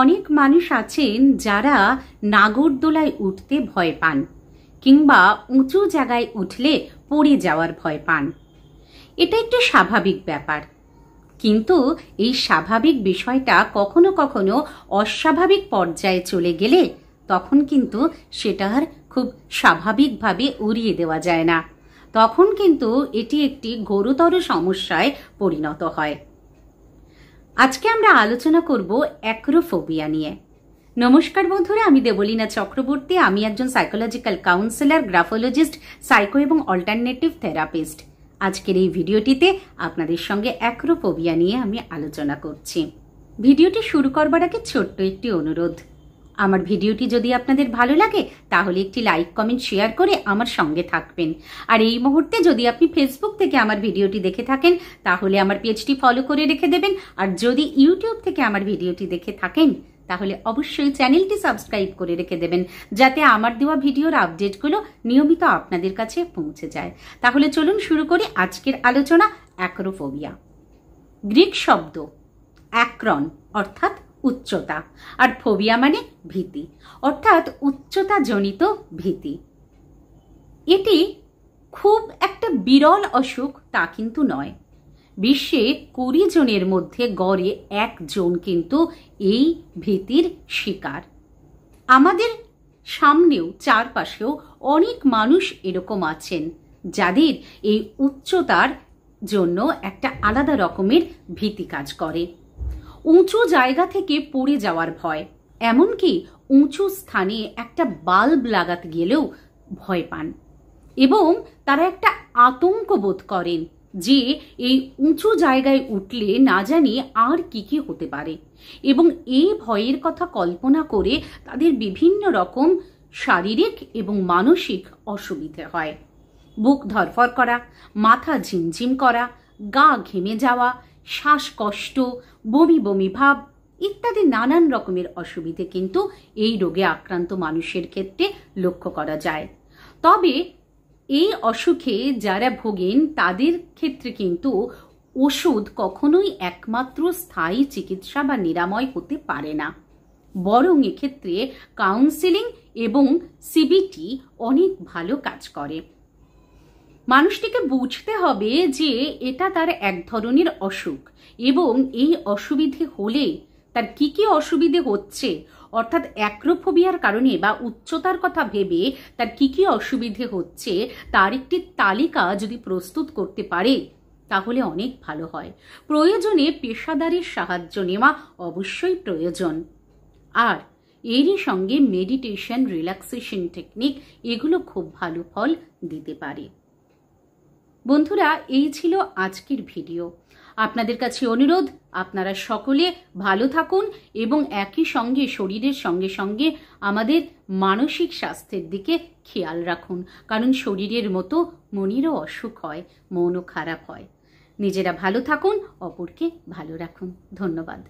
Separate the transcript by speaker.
Speaker 1: অনেক মানুষ আছেন যারা নাগরদোলায় উঠতে ভয় পান কিংবা উঁচু জায়গায় উঠলে পড়ে যাওয়ার ভয় পান এটা একটি স্বাভাবিক ব্যাপার কিন্তু এই স্বাভাবিক বিষয়টা কখনো কখনো অস্বাভাবিক পর্যায়ে চলে গেলে তখন কিন্তু সেটার খুব স্বাভাবিকভাবে উড়িয়ে দেওয়া যায় না তখন কিন্তু এটি একটি ঘোরতর সমস্যায় পরিণত হয় আজকে আমরা আলোচনা করব অ্যাক্রোফোবিয়া নিয়ে নমস্কার বন্ধুরা আমি দেবলীনা চক্রবর্তী আমি একজন সাইকোলজিক্যাল কাউন্সিলর গ্রাফোলজিস্ট সাইকো এবং অল্টারনেটিভ থেরাপিস্ট আজকের এই ভিডিওটিতে আপনাদের সঙ্গে অ্যাক্রোফোবিয়া নিয়ে আমি আলোচনা করছি ভিডিওটি শুরু করবার আগে ছোট্ট একটি অনুরোধ আমার ভিডিওটি যদি আপনাদের ভালো লাগে তাহলে একটি লাইক কমেন্ট শেয়ার করে আমার সঙ্গে থাকবেন আর এই মুহূর্তে যদি আপনি ফেসবুক থেকে আমার ভিডিওটি দেখে থাকেন তাহলে আমার পেজটি ফলো করে রেখে দেবেন আর যদি ইউটিউব থেকে আমার ভিডিওটি দেখে থাকেন তাহলে অবশ্যই চ্যানেলটি সাবস্ক্রাইব করে রেখে দেবেন যাতে আমার দেওয়া ভিডিওর আপডেটগুলো নিয়মিত আপনাদের কাছে পৌঁছে যায় তাহলে চলুন শুরু করি আজকের আলোচনা অ্যাক্রোফোবিয়া গ্রিক শব্দ অ্যাক্রন অর্থাৎ উচ্চতা আর ফোবিয়া মানে ভীতি অর্থাৎ উচ্চতা জনিত ভীতি এটি খুব একটা বিরল অসুখ তা কিন্তু নয় বিশ্বে কুড়ি জনের মধ্যে গড়ে একজন কিন্তু এই ভীতির শিকার আমাদের সামনেও চারপাশেও অনেক মানুষ এরকম আছেন যাদের এই উচ্চতার জন্য একটা আলাদা রকমের ভীতি কাজ করে উঁচু জায়গা থেকে পড়ে যাওয়ার ভয় এমনকি উঁচু স্থানে একটা বাল্ব লাগাতে গেলেও ভয় পান এবং তারা একটা আতঙ্ক বোধ করেন যে এই উঁচু জায়গায় উঠলে না জানি আর কি কি হতে পারে এবং এই ভয়ের কথা কল্পনা করে তাদের বিভিন্ন রকম শারীরিক এবং মানসিক অসুবিধে হয় বুক ধরফর করা মাথা ঝিমঝিম করা গা ঘেমে যাওয়া শ্বাসকষ্ট বমি বমি ভাব ইত্যাদি নানান রকমের অসুবিধে কিন্তু এই রোগে আক্রান্ত মানুষের ক্ষেত্রে লক্ষ্য করা যায় তবে এই অসুখে যারা ভোগেন তাদের ক্ষেত্রে কিন্তু ওষুধ কখনোই একমাত্র স্থায়ী চিকিৎসা বা নিরাময় হতে পারে না বরং এক্ষেত্রে কাউন্সিলিং এবং সিবিটি অনেক ভালো কাজ করে মানুষটিকে বুঝতে হবে যে এটা তার এক ধরনের অসুখ এবং এই অসুবিধে হলে তার কি কি অসুবিধে হচ্ছে অর্থাৎ অ্যাক্রোফোবিয়ার কারণে বা উচ্চতার কথা ভেবে তার কি কি অসুবিধে হচ্ছে তার একটি তালিকা যদি প্রস্তুত করতে পারে তাহলে অনেক ভালো হয় প্রয়োজনে পেশাদারের সাহায্য নেওয়া অবশ্যই প্রয়োজন আর এরই সঙ্গে মেডিটেশন রিল্যাক্সেশন টেকনিক এগুলো খুব ভালো ফল দিতে পারে বন্ধুরা এই ছিল আজকের ভিডিও আপনাদের কাছে অনুরোধ আপনারা সকলে ভালো থাকুন এবং একই সঙ্গে শরীরের সঙ্গে সঙ্গে আমাদের মানসিক স্বাস্থ্যের দিকে খেয়াল রাখুন কারণ শরীরের মতো মনেরও অসুখ হয় মনও খারাপ হয় নিজেরা ভালো থাকুন অপরকে ভালো রাখুন ধন্যবাদ